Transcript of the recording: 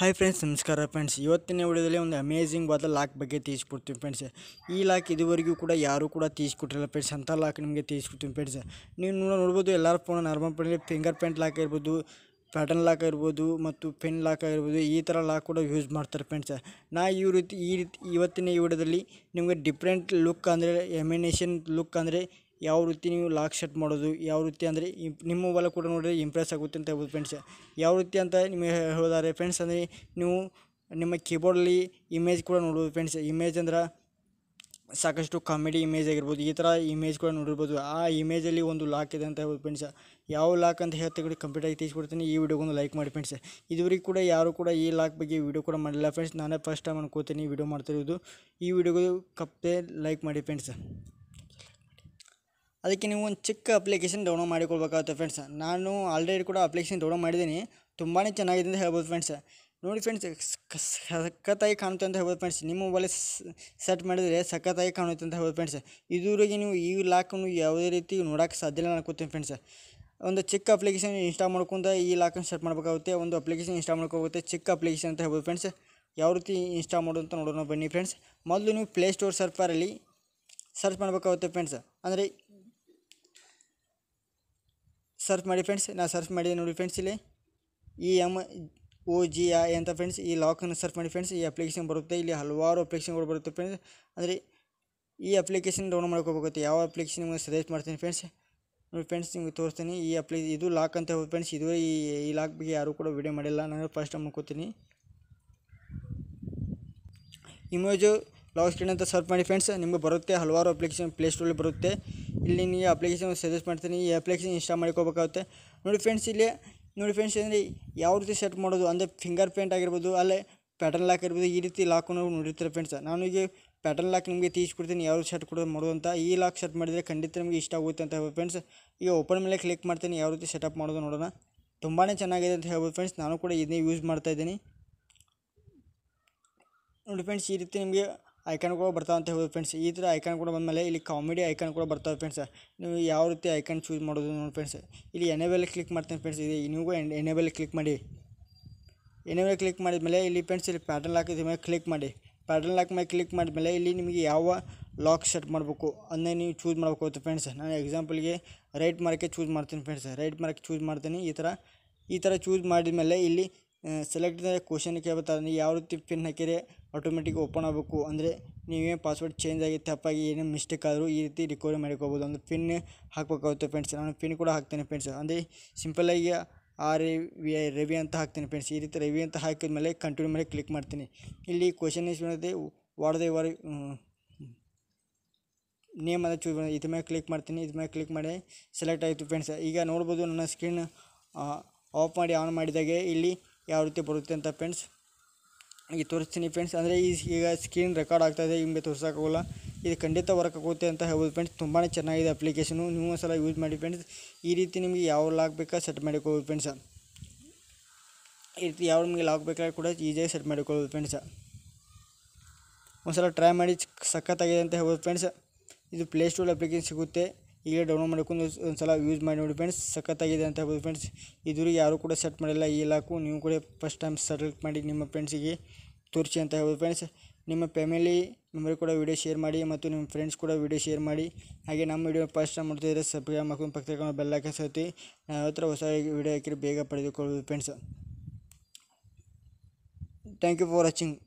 hi friends ನಮಸ್ಕಾರ friends ಇವತ್ತಿನ ವಿಡಿಯೋದಲ್ಲಿ ಒಂದು ಅಮೇಝಿಂಗ್ ವಾದ ಲಾಕ್ ಬಗ್ಗೆ ತೀಸ್ಕೊಡ್ತೀವಿ ಫ್ರೆಂಡ್ಸ್ ಈ ಲಾಕ್ ಇದುವರೆಗೂ ಕೂಡ ಯಾರೂ ಕೂಡ ತೀರಿಸ್ಕೊಟ್ಟಿಲ್ಲ ಫ್ರೆಂಡ್ಸ್ ಅಂಥ ಲಾಕ್ ನಿಮಗೆ ತೀಸ್ಕೊಡ್ತೀವಿ ಫ್ರೆಂಡ್ಸ್ ನೀವು ನೋಡ್ಬೋದು ಎಲ್ಲರ ಫೋನ್ ನಾರ್ಮಲ್ ಫೋನಲ್ಲಿ ಫಿಂಗರ್ ಪ್ರಿಂಟ್ ಲಾಕ್ ಇರ್ಬೋದು ಪ್ಯಾಟರ್ನ್ ಲಾಕ್ ಆಗಿರ್ಬೋದು ಮತ್ತು ಪೆನ್ ಲಾಕ್ ಆಗಿರ್ಬೋದು ಈ ಥರ ಲಾಕ್ ಕೂಡ ಯೂಸ್ ಮಾಡ್ತಾರೆ ಫ್ರೆಂಡ್ಸ್ ನಾ ಈ ರೀತಿ ಈ ರೀತಿ ಇವತ್ತಿನ ಈ ವಿಡಿಯೋದಲ್ಲಿ ನಿಮಗೆ ಡಿಫ್ರೆಂಟ್ ಲುಕ್ ಅಂದರೆ ಎಮಿನೇಷನ್ ಲುಕ್ ಅಂದರೆ ಯಾವ ರೀತಿ ನೀವು ಲಾಕ್ ಶಟ್ ಮಾಡೋದು ಯಾವ ರೀತಿ ಅಂದರೆ ನಿಮ್ಮ ಮೊಬೈಲ್ ಕೂಡ ನೋಡಿರಿ ಇಂಪ್ರೆಸ್ ಆಗುತ್ತೆ ಅಂತ ಹೇಳ್ಬೋದು ಫ್ರೆಂಡ್ಸ್ ಯಾವ ರೀತಿ ಅಂತ ನಿಮಗೆ ಹೇಳಿದಾರೆ ಫ್ರೆಂಡ್ಸ್ ಅಂದರೆ ನೀವು ನಿಮ್ಮ ಕೀಬೋರ್ಡಲ್ಲಿ ಇಮೇಜ್ ಕೂಡ ನೋಡ್ಬೋದು ಫ್ರೆಂಡ್ಸ್ ಇಮೇಜ್ ಅಂದ್ರೆ ಸಾಕಷ್ಟು ಕಾಮಿಡಿ ಇಮೇಜ್ ಆಗಿರ್ಬೋದು ಈ ಥರ ಇಮೇಜ್ ಕೂಡ ನೋಡಿರ್ಬೋದು ಆ ಇಮೇಜಲ್ಲಿ ಒಂದು ಲಾಕ್ ಇದೆ ಅಂತ ಹೇಳ್ಬೋದು ಫ್ರೆಂಡ್ಸ್ ಯಾವ ಲಾಕ್ ಅಂತ ಹೇಳ್ತಾ ಕೂಡ ಕಂಪ್ಲೀಟಾಗಿ ತೀಸ್ಕೊಡ್ತೀನಿ ಈ ಒಂದು ಲೈಕ್ ಮಾಡಿ ಫ್ರೆಂಡ್ಸ್ ಇದುವರೆಗೂ ಕೂಡ ಯಾರು ಕೂಡ ಈ ಲಾಕ್ ಬಗ್ಗೆ ವಿಡಿಯೋ ಕೂಡ ಮಾಡಿಲ್ಲ ಫ್ರೆಂಡ್ಸ್ ನಾನೇ ಫಸ್ಟ್ ಟೈಮ್ ಅನ್ಕೋತೀನಿ ವಿಡಿಯೋ ಮಾಡ್ತಿರೋದು ಈ ವಿಡಿಯೋಗೂ ಕಪ್ಪೆ ಲೈಕ್ ಮಾಡಿ ಫ್ರೆಂಡ್ಸ್ ಅದಕ್ಕೆ ನೀವು ಒಂದು ಚಿಕ್ಕ ಅಪ್ಲಿಕೇಶನ್ ಡೌನ್ಲೋಡ್ ಮಾಡಿಕೊಳ್ಬೇಕಾಗುತ್ತೆ ಫ್ರೆಂಡ್ಸ್ ನಾನು ಆಲ್ರೆಡಿ ಕೂಡ ಅಪ್ಲಿಕೇಶನ್ ಡೌನ್ಲೋಡ್ ಮಾಡಿದ್ದೀನಿ ತುಂಬಾ ಚೆನ್ನಾಗಿದೆ ಅಂತ ಹೇಳ್ಬೋದು ಫ್ರೆಂಡ್ಸ್ ನೋಡಿ ಫ್ರೆಂಡ್ಸ್ ಸಖತ್ತಾಗಿ ಕಾಣುತ್ತೆ ಅಂತ ಹೇಳ್ಬೋದು ಫ್ರೆಂಡ್ಸ್ ನಿಮ್ಮ ಮೊಬೈಲ್ ಸೆಟ್ ಮಾಡಿದರೆ ಸಖತ್ತಾಗಿ ಕಾಣುತ್ತೆ ಅಂತ ಹೇಳ್ಬೋದು ಫ್ರೆಂಡ್ಸ್ ಇದುವರೆಗೆ ನೀವು ಈ ಲಾಕನ್ನು ಯಾವುದೇ ರೀತಿ ನೋಡೋಕ್ಕೆ ಸಾಧ್ಯ ಇಲ್ಲ ಅನ್ಕೋತೀನಿ ಫ್ರೆಂಡ್ಸ್ ಒಂದು ಚಿಕ್ಕ ಅಪ್ಲಿಕೇಶನ್ ಇನ್ಸ್ಟಾಲ್ ಮಾಡ್ಕೊಂತ ಈ ಲಾಕನ್ನು ಸೆಟ್ ಮಾಡಬೇಕಾಗುತ್ತೆ ಒಂದು ಅಪ್ಲಿಕೇಶನ್ ಇನ್ಸ್ಟಾಲ್ ಮಾಡ್ಕೋಗುತ್ತೆ ಚಿಕ್ಕ ಅಪ್ಲಿಕೇಶನ್ ಅಂತ ಹೇಳ್ಬೋದು ಫ್ರೆಂಡ್ಸ್ ಯಾವ ರೀತಿ ಇನ್ಸ್ಟಾಲ್ ಮಾಡೋದು ಅಂತ ನೋಡೋಣ ಬನ್ನಿ ಫ್ರೆಂಡ್ಸ್ ಮೊದಲು ನೀವು ಪ್ಲೇಸ್ಟೋರ್ ಸರ್ಫರಲ್ಲಿ ಸರ್ಚ್ ಮಾಡಬೇಕಾಗುತ್ತೆ ಫ್ರೆಂಡ್ಸ್ ಅಂದರೆ ಸರ್ಚ್ ಮಾಡಿ ಫ್ರೆಂಡ್ಸ್ ನಾನು ಸರ್ಚ್ ಮಾಡಿ ನೋಡಿ ಫ್ರೆಂಡ್ಸ್ ಇಲ್ಲಿ EMOG ಅಂತ ಫ್ರೆಂಡ್ಸ್ ಈ ಲಾಗ್ ಅಂತ ಸರ್ಚ್ ಮಾಡಿ ಫ್ರೆಂಡ್ಸ್ ಈ ಅಪ್ಲಿಕೇಶನ್ ಬರುತ್ತೆ ಇಲ್ಲಿ ಹಳವಾರು ಅಪ್ಲಿಕೇಶನ್ಗಳು ಬರುತ್ತೆ ಫ್ರೆಂಡ್ಸ್ ಅಂದ್ರೆ ಈ ಅಪ್ಲಿಕೇಶನ್ ಡೌನ್ಲೋಡ್ ಮಾಡ್ಕೊಬಹುದು ಯಾವ ಅಪ್ಲಿಕೇಶನ್ ನಿಮಗೆ ಸಜೆಸ್ಟ್ ಮಾಡ್ತೀನಿ ಫ್ರೆಂಡ್ಸ್ ನೋಡಿ ಫ್ರೆಂಡ್ಸ್ ನಿಮಗೆ ತೋರಿಸ್ತೀನಿ ಈ ಅಪ್ಲ ಇದು ಲಾಗ್ ಅಂತ ಓಪನ್ ಫ್ರೆಂಡ್ಸ್ ಇದು ಈ ಲಾಗ್ ಬಗ್ಗೆ ಯಾರು ಕೂಡ ವಿಡಿಯೋ ಮಾಡಿಲ್ಲ ನಾನು ಫಸ್ಟ್ ಮಾಡ್ಕೊತೀನಿ ಇಮೇಜ್ ಲಾಗ್ ಸ್ಟೇಟ್ ಅಂತ ಸರ್ಚ್ ಮಾಡಿ ಫ್ರೆಂಡ್ಸ್ ನಿಮಗೆ ಬರುತ್ತೆ ಹಳವಾರು ಅಪ್ಲಿಕೇಶನ್ ಪ್ಲೇ ಸ್ಟೋರ್ ಅಲ್ಲಿ ಬರುತ್ತೆ ಇಲ್ಲಿ ಈ ಅಪ್ಲಿಕೇಶನ್ ಸಜೆಸ್ಟ್ ಮಾಡ್ತೀನಿ ಈ ಅಪ್ಲಿಕೇಶನ್ ಇನ್ಸ್ಟಾಲ್ ಮಾಡ್ಕೋಬೇಕಾಗುತ್ತೆ ನೋಡಿ ಫ್ರೆಂಡ್ಸ್ ಇಲ್ಲಿ ನೋಡಿ ಫ್ರೆಂಡ್ಸ್ ಅಂದರೆ ಯಾವ ರೀತಿ ಸೆಟ್ ಮಾಡೋದು ಅಂದರೆ ಫಿಂಗರ್ ಪ್ರಿಂಟ್ ಆಗಿರ್ಬೋದು ಅಲ್ಲೇ ಪ್ಯಾಟರ್ನ್ ಲಾಕ್ ಇರ್ಬೋದು ಈ ರೀತಿ ಲಾಕ್ ನೋಡಿರ್ತಾರೆ ಫ್ರೆಂಡ್ಸ್ ನಾನು ಈಗ ಪ್ಯಾಟರ್ನ್ ಲಾಕ್ ನಿಮಗೆ ತೀಸ್ಕೊಡ್ತೀನಿ ಯಾವ ರೀತಿ ಸೆಟ್ ಕೊಡೋದು ಮಾಡೋದು ಅಂತ ಈ ಲಾಕ್ ಸೆಟ್ ಮಾಡಿದರೆ ಖಂಡಿತ ನಿಮಗೆ ಇಷ್ಟ ಆಗುತ್ತೆ ಅಂತ ಹೇಳ್ಬೋದು ಫ್ರೆಂಡ್ಸ್ ಈಗ ಓಪನ್ ಮೇಲೆ ಕ್ಲಿಕ್ ಮಾಡ್ತೀನಿ ಯಾವ ರೀತಿ ಸೆಟಪ್ ಮಾಡೋದು ನೋಡೋಣ ತುಂಬಾ ಚೆನ್ನಾಗಿದೆ ಅಂತ ಹೇಳ್ಬೋದು ಫ್ರೆಂಡ್ಸ್ ನಾನು ಕೂಡ ಇದನ್ನೇ ಯೂಸ್ ಮಾಡ್ತಾ ಇದ್ದೀನಿ ನೋಡಿ ಫ್ರೆಂಡ್ಸ್ ಈ ರೀತಿ ನಿಮಗೆ ಐಕಾನ್ಗಳು ಬರ್ತಾವೆ ಅಂತ ಹೇಳ್ಬೋದು ಫ್ರೆಂಡ್ಸ್ ಈ ಥರ ಐಕಾನ್ ಕೂಡ ಬಂದಮೇಲೆ ಇಲ್ಲಿ ಕಾಮಿಡಿ ಐಕಾನ್ ಕೂಡ ಬರ್ತವೆ ಫ್ರೆಂಡ್ಸ್ ನೀವು ಯಾವ ರೀತಿ ಐಕಾನ್ ಚೂಸ್ ಮಾಡೋದು ನೋಡಿ ಫ್ರೆಂಡ್ಸ್ ಇಲ್ಲಿ ಎನೇಬಲ್ ಕ್ಲಿಕ್ ಮಾಡ್ತೀನಿ ಫ್ರೆಂಡ್ಸ್ ಇದು ನೀವು ಎನೇಬಲ್ ಕ್ಲಿಕ್ ಮಾಡಿ ಎನೇಬಲ್ ಕ್ಲಿಕ್ ಮಾಡಿದ್ಮೇಲೆ ಇಲ್ಲಿ ಫ್ರೆಂಡ್ಸ್ ಇಲ್ಲಿ ಪ್ಯಾಟರ್ನ್ ಹಾಕಿದ ಮೇಲೆ ಕ್ಲಿಕ್ ಮಾಡಿ ಪ್ಯಾಟರ್ನ್ ಲಾಕ್ ಮೇಲೆ ಕ್ಲಿಕ್ ಮಾಡಿದ್ಮೇಲೆ ಇಲ್ಲಿ ನಿಮಗೆ ಯಾವ ಲಾಕ್ ಸೆಟ್ ಮಾಡಬೇಕು ಅದನ್ನೇ ನೀವು ಚೂಸ್ ಮಾಡಬೇಕು ಫ್ರೆಂಡ್ಸ್ ನಾನು ಎಕ್ಸಾಂಪಲ್ಗೆ ರೈಟ್ ಮಾರ್ಕೆ ಚೂಸ್ ಮಾಡ್ತೀನಿ ಫ್ರೆಂಡ್ಸ್ ರೈಟ್ ಮಾರ್ಕೆ ಚೂಸ್ ಮಾಡ್ತೀನಿ ಈ ಥರ ಈ ಥರ ಚೂಸ್ ಮಾಡಿದ ಮೇಲೆ ಇಲ್ಲಿ ಸೆಲೆಕ್ಟ್ ಕ್ವಶನ್ ಕೇಳ್ಬೇಕಾದ್ರೆ ನೀವು ಯಾವ ರೀತಿ ಪಿನ್ ಹಾಕಿದರೆ ಆಟೋಮೆಟಿಕ್ ಓಪನ್ ಆಗಬೇಕು ಅಂದರೆ ನೀವೇನು ಪಾಸ್ವರ್ಡ್ ಚೇಂಜ್ ಆಗಿ ತಪ್ಪಾಗಿ ಏನೇನು ಮಿಸ್ಟೇಕ್ ಆದರೂ ಈ ರೀತಿ ರಿಕವರಿ ಮಾಡ್ಕೋಬೋದು ಒಂದು ಪಿನ್ ಹಾಕಬೇಕಾಗುತ್ತೆ ಫ್ರೆಂಡ್ಸ್ ನಾನು ಪಿನ್ ಕೂಡ ಹಾಕ್ತೇನೆ ಫ್ರೆಂಡ್ಸ್ ಅಂದರೆ ಸಿಂಪಲ್ಲಾಗಿ ಆರ್ ವಿ ಐ ರವಿ ಅಂತ ಹಾಕ್ತೀನಿ ಫ್ರೆಂಡ್ಸ್ ಈ ರೀತಿ ರವಿ ಅಂತ ಹಾಕಿದ ಮೇಲೆ ಕಂಟಿನ್ಯೂ ಮೇಲೆ ಕ್ಲಿಕ್ ಮಾಡ್ತೀನಿ ಇಲ್ಲಿ ಕ್ವಶನ್ ಇಸ್ ಬಂದಿದೆ ವಾಡದೆ ವಾರ ನೇಮ್ ಅಂತ ಚೂಸ್ ಮಾಡಿ ಇದ್ರ ಮೇಲೆ ಕ್ಲಿಕ್ ಮಾಡ್ತೀನಿ ಇದ್ರ ಮೇಲೆ ಕ್ಲಿಕ್ ಮಾಡಿ ಸೆಲೆಕ್ಟ್ ಆಯಿತು ಫ್ರೆಂಡ್ಸ್ ಈಗ ನೋಡ್ಬೋದು ನನ್ನ ಸ್ಕ್ರೀನ್ ಆಫ್ ಮಾಡಿ ಆನ್ ಮಾಡಿದಾಗೆ ಇಲ್ಲಿ ಯಾವ ರೀತಿ ಬರುತ್ತೆ ಅಂತ ಫ್ರೆಂಡ್ಸ್ ಈಗ ತೋರಿಸ್ತೀನಿ ಫ್ರೆಂಡ್ಸ್ ಅಂದರೆ ಈ ಈಗ ಸ್ಕ್ರೀನ್ ರೆಕಾರ್ಡ್ ಆಗ್ತಾಯಿದೆ ಹಿಂಗೆ ತೋರಿಸೋಕ್ಕಾಗಲ್ಲ ಇದು ಖಂಡಿತ ವರ್ಕ್ ಆಗುತ್ತೆ ಅಂತ ಹೇಳ್ಬೋದು ಫ್ರೆಂಡ್ಸ್ ತುಂಬಾ ಚೆನ್ನಾಗಿದೆ ಅಪ್ಲಿಕೇಶನು ನೀವು ಒಂದು ಸಲ ಯೂಸ್ ಮಾಡಿ ಫ್ರೆಂಡ್ಸ್ ಈ ರೀತಿ ನಿಮಗೆ ಯಾವ ಲಾಕ್ ಬೇಕಾ ಸೆಟ್ ಮಾಡಿಕೊಳ್ಬೋದು ಫ್ರೆಂಡ್ಸ ಈ ರೀತಿ ಯಾವ ನಿಮಗೆ ಲಾಕ್ ಬೇಕಾದ್ರೆ ಕೂಡ ಈಸಿಯಾಗಿ ಸೆಟ್ ಮಾಡಿಕೊಳ್ಬೋದು ಫ್ರೆಂಡ್ಸ ಒಂದು ಸಲ ಟ್ರೈ ಮಾಡಿ ಸಖತ್ತಾಗಿದೆ ಅಂತ ಹೇಳ್ಬೋದು ಫ್ರೆಂಡ್ಸ್ ಇದು ಪ್ಲೇಸ್ಟೋರ್ ಅಪ್ಲಿಕೇಶನ್ ಸಿಗುತ್ತೆ ಈಗ ಡೌನ್ಲೋಡ್ ಮಾಡಿಕೊಂಡು ಒಂದ್ಸಲ ಸಲ ಯೂಸ್ ಮಾಡಿ ನೋಡಿ ಫ್ರೆಂಡ್ಸ್ ಸಖತ್ತಾಗಿದೆ ಅಂತ ಹೇಳ್ಬೋದು ಫ್ರೆಂಡ್ಸ್ ಇದ್ರಿಗೆ ಯಾರು ಕೂಡ ಸೆಟ್ ಮಾಡಿಲ್ಲ ಈ ಲಾಕು ನೀವು ಕೂಡ ಫಸ್ಟ್ ಟೈಮ್ ಸೆಲೆಕ್ಟ್ ಮಾಡಿ ನಿಮ್ಮ ಫ್ರೆಂಡ್ಸಿಗೆ ತೋರಿಸಿ ಅಂತ ಹೇಳ್ಬೋದು ಫ್ರೆಂಡ್ಸ್ ನಿಮ್ಮ ಫ್ಯಾಮಿಲಿ ಮೆಂಬರ್ ಕೂಡ ವೀಡಿಯೋ ಶೇರ್ ಮಾಡಿ ಮತ್ತು ನಿಮ್ಮ ಫ್ರೆಂಡ್ಸ್ ಕೂಡ ವೀಡಿಯೋ ಶೇರ್ ಮಾಡಿ ಹಾಗೆ ನಮ್ಮ ವೀಡಿಯೋ ಫಸ್ಟ್ ಟೈಮ್ ಮಾಡ್ತಿದ್ರೆ ಸಬ್ಸ್ಕ್ರೈಬ್ ಮಾಡ್ಕೊಂಡು ಪಕ್ಕದ ಬೆಲ್ಲ ಸರ್ತಿ ನಾವು ಹತ್ರ ಹೊಸ ವೀಡಿಯೋ ಹಾಕಿರಿ ಬೇಗ ಪಡೆದುಕೊಳ್ಳೋದು friends thank you for watching